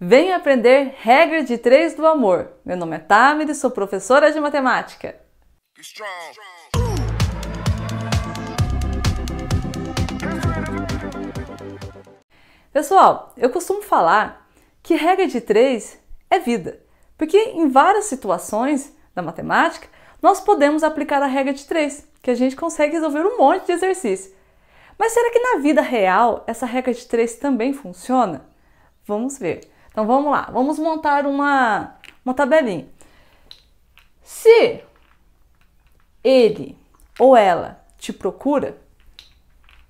Venha aprender regra de três do amor. Meu nome é Tamir e sou professora de matemática. Pessoal, eu costumo falar que regra de três é vida, porque em várias situações da matemática nós podemos aplicar a regra de três, que a gente consegue resolver um monte de exercício. Mas será que na vida real essa regra de três também funciona? Vamos ver. Então vamos lá, vamos montar uma, uma tabelinha. Se ele ou ela te procura,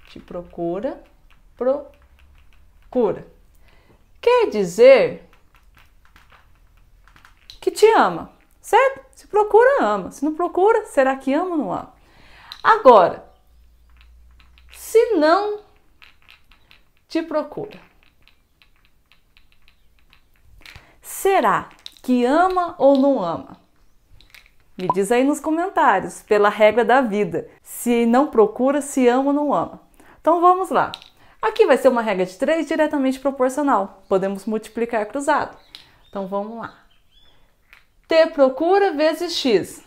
te procura, procura. Quer dizer que te ama, certo? Se procura, ama. Se não procura, será que ama ou não ama? Agora, se não te procura, será que ama ou não ama? Me diz aí nos comentários, pela regra da vida, se não procura, se ama ou não ama. Então vamos lá. Aqui vai ser uma regra de 3 diretamente proporcional. Podemos multiplicar cruzado. Então vamos lá. T procura vezes x.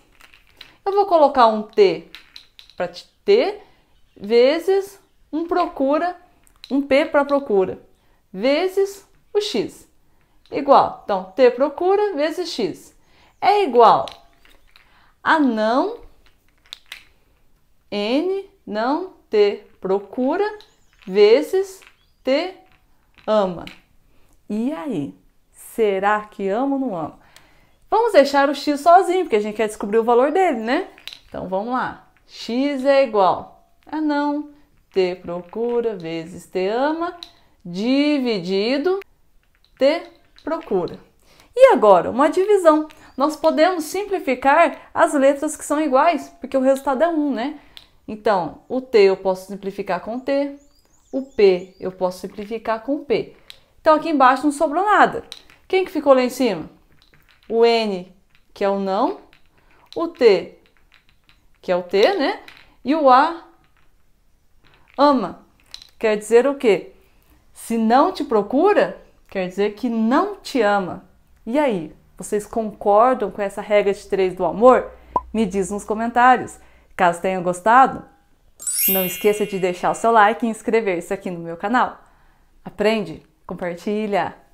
Eu vou colocar um T para T vezes um procura, um P para procura, vezes o x igual. Então, T procura vezes X é igual a não N não T procura vezes T ama. E aí? Será que amo ou não amo? Vamos deixar o x sozinho, porque a gente quer descobrir o valor dele, né? Então vamos lá. x é igual a não T procura vezes T ama dividido T procura. E agora, uma divisão. Nós podemos simplificar as letras que são iguais, porque o resultado é 1, né? Então, o T eu posso simplificar com T, o P eu posso simplificar com P. Então, aqui embaixo não sobrou nada. Quem que ficou lá em cima? O N, que é o não, o T, que é o T, né? E o A, ama. Quer dizer o quê? Se não te procura, quer dizer que não te ama. E aí, vocês concordam com essa regra de três do amor? Me diz nos comentários. Caso tenham gostado, não esqueça de deixar o seu like e inscrever-se aqui no meu canal. Aprende, compartilha!